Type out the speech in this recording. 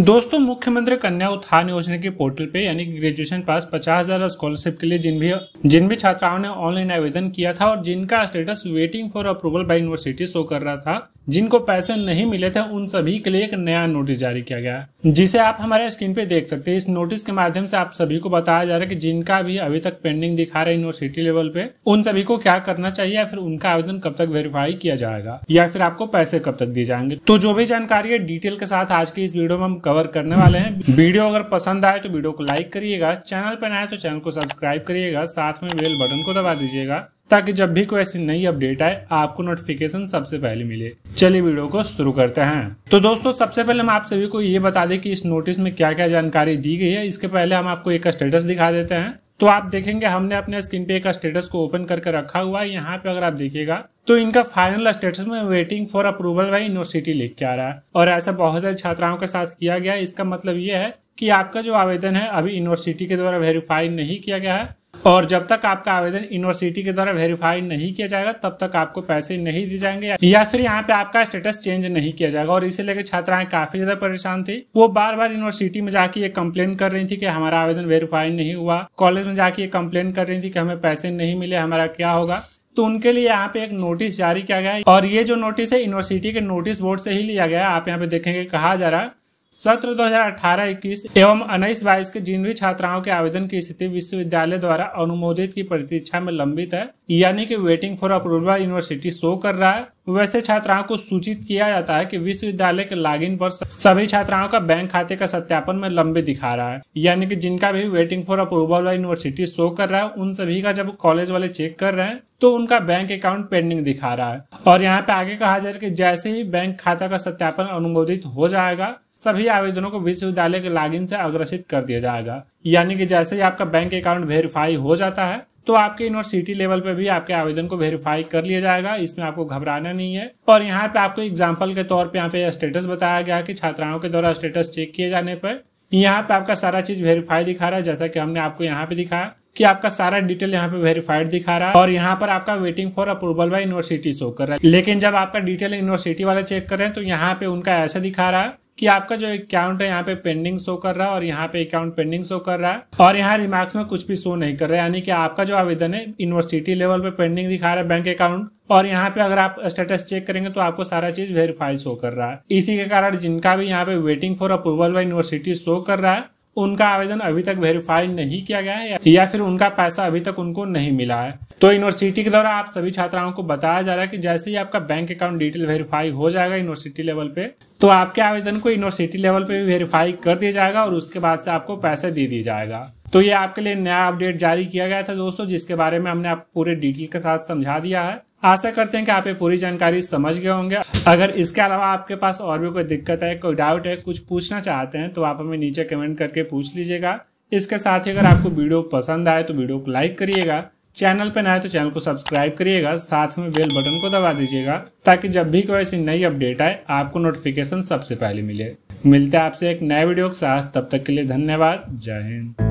दोस्तों मुख्यमंत्री कन्या उत्थान योजना के पोर्टल पे यानी ग्रेजुएशन पास पचास हजार स्कॉलरशिप के लिए जिन भी जिन भी छात्राओं ने ऑनलाइन आवेदन किया था और जिनका status waiting for approval by university show कर रहा था जिनको पैसे नहीं मिले थे उन सभी के लिए एक नया नोटिस जारी किया गया जिसे आप हमारे स्क्रीन पे देख सकते हैं इस नोटिस के माध्यम से आप सभी को बताया जा रहा है कि जिनका भी अभी तक पेंडिंग दिखा रहे यूनिवर्सिटी लेवल पे उन सभी को क्या करना चाहिए या फिर उनका आवेदन कब तक वेरीफाई किया जाएगा या फिर आपको पैसे कब तक दिए जाएंगे तो जो भी जानकारी है डिटेल के साथ आज की इस वीडियो में हम कवर करने वाले हैं वीडियो अगर पसंद आए तो वीडियो को लाइक करिएगा चैनल पर नए तो चैनल को सब्सक्राइब करिएगा साथ में बेल बटन को दबा दीजिएगा ताकि जब भी कोई ऐसी नई अपडेट आए आपको नोटिफिकेशन सबसे पहले मिले चलिए वीडियो को शुरू करते हैं तो दोस्तों सबसे पहले हम आप सभी को ये बता दें कि इस नोटिस में क्या क्या जानकारी दी गई है इसके पहले हम आपको एक स्टेटस दिखा देते हैं तो आप देखेंगे हमने अपने स्क्रीन पे एक स्टेटस को ओपन करके रखा हुआ है यहाँ पे अगर आप देखिएगा तो इनका फाइनल स्टेटस में waiting for approval by university लिख के आ रहा है और ऐसा बहुत सारे छात्राओं के साथ किया गया इसका मतलब ये है कि आपका जो आवेदन है अभी यूनिवर्सिटी के द्वारा वेरीफाई नहीं किया गया है और जब तक आपका आवेदन यूनिवर्सिटी के द्वारा वेरीफाई नहीं किया जाएगा तब तक आपको पैसे नहीं दिए जाएंगे या फिर यहाँ पे आपका स्टेटस चेंज नहीं किया जाएगा और इसे लेकर छात्राएं काफी ज्यादा परेशान थी वो बार बार यूनिवर्सिटी में जाके ये कम्प्लेन कर रही थी कि हमारा आवेदन वेरीफाई नहीं हुआ कॉलेज में जाके ये कम्प्लेन कर रही थी कि हमें पैसे नहीं मिले हमारा क्या होगा तो उनके लिए यहाँ पे एक नोटिस जारी किया गया है और ये जो नोटिस है यूनिवर्सिटी के नोटिस बोर्ड से ही लिया गया आप यहाँ पे देखेंगे कहा जा रहा है सत्र 2018-21 एवं उन्नीस बाईस के जिन भी छात्राओं के आवेदन की स्थिति विश्वविद्यालय द्वारा अनुमोदित की प्रतीक्षा में लंबित है यानी कि waiting for approval university show कर रहा है वैसे छात्राओं को सूचित किया जाता है कि विश्वविद्यालय के लॉगिन पर सभी छात्राओं का बैंक खाते का सत्यापन में लंबे दिखा रहा है यानी कि जिनका भी waiting for approval by university show कर रहा है उन सभी का जब कॉलेज वाले चेक कर रहे हैं तो उनका बैंक अकाउंट पेंडिंग दिखा रहा है और यहाँ पे आगे कहा जा रहा है की जैसे ही बैंक खाता का सत्यापन अनुमोदित हो जाएगा सभी आवेदनों को विश्वविद्यालय के लॉगिन से अग्रसित कर दिया जाएगा यानी कि जैसे ही आपका बैंक अकाउंट वेरीफाई हो जाता है तो आपके यूनिवर्सिटी लेवल पे भी आपके आवेदन को वेरीफाई कर लिया जाएगा इसमें आपको घबराना नहीं है और यहाँ पे आपको एग्जाम्पल के तौर पे यहाँ पे स्टेटस बताया गया कि छात्राओं के द्वारा स्टेटस चेक किए जाने पर यहाँ पे आपका सारा चीज वेरीफाई दिखा रहा है जैसा कि हमने आपको यहाँ पे दिखाया कि आपका सारा डिटेल यहाँ पे वेरीफाइड दिखा रहा है और यहाँ पर आपका waiting for approval by university show कर रहा है लेकिन जब आपका डिटेल यूनिवर्सिटी वाले चेक करें तो यहाँ पे उनका ऐसा दिखा रहा है कि आपका जो अकाउंट है यहाँ पे पेंडिंग शो कर रहा है और यहाँ पे अकाउंट पेंडिंग शो कर रहा है और यहाँ रिमार्क्स में कुछ भी शो नहीं कर रहा है यानी कि आपका जो आवेदन है यूनिवर्सिटी लेवल पे पेंडिंग दिखा रहा है बैंक अकाउंट और यहाँ पे अगर आप स्टेटस चेक करेंगे तो आपको सारा चीज वेरीफाई शो कर रहा है इसी के कारण जिनका भी यहाँ पे waiting for approval by university show कर रहा है उनका आवेदन अभी तक वेरीफाई नहीं किया गया है या फिर उनका पैसा अभी तक उनको नहीं मिला है तो यूनिवर्सिटी के द्वारा आप सभी छात्राओं को बताया जा रहा है कि जैसे ही आपका बैंक अकाउंट डिटेल वेरीफाई हो जाएगा यूनिवर्सिटी लेवल पे तो आपके आवेदन को यूनिवर्सिटी लेवल पे भी वेरीफाई कर दिया जाएगा और उसके बाद से आपको पैसे दे दिया जाएगा तो ये आपके लिए नया अपडेट जारी किया गया था दोस्तों जिसके बारे में हमने आप पूरे डिटेल के साथ समझा दिया है आशा करते हैं कि आप ये पूरी जानकारी समझ गए होंगे अगर इसके अलावा आपके पास और भी कोई दिक्कत है कोई डाउट है कुछ पूछना चाहते हैं तो आप हमें नीचे कमेंट करके पूछ लीजिएगा इसके साथ ही अगर आपको वीडियो पसंद आए तो वीडियो को लाइक करिएगा चैनल पर नए तो चैनल को सब्सक्राइब करिएगा साथ में बेल बटन को दबा दीजिएगा ताकि जब भी कोई ऐसी नई अपडेट आए आपको नोटिफिकेशन सबसे पहले मिले मिलते हैं आपसे एक नए वीडियो के साथ तब तक के लिए धन्यवाद जय हिंद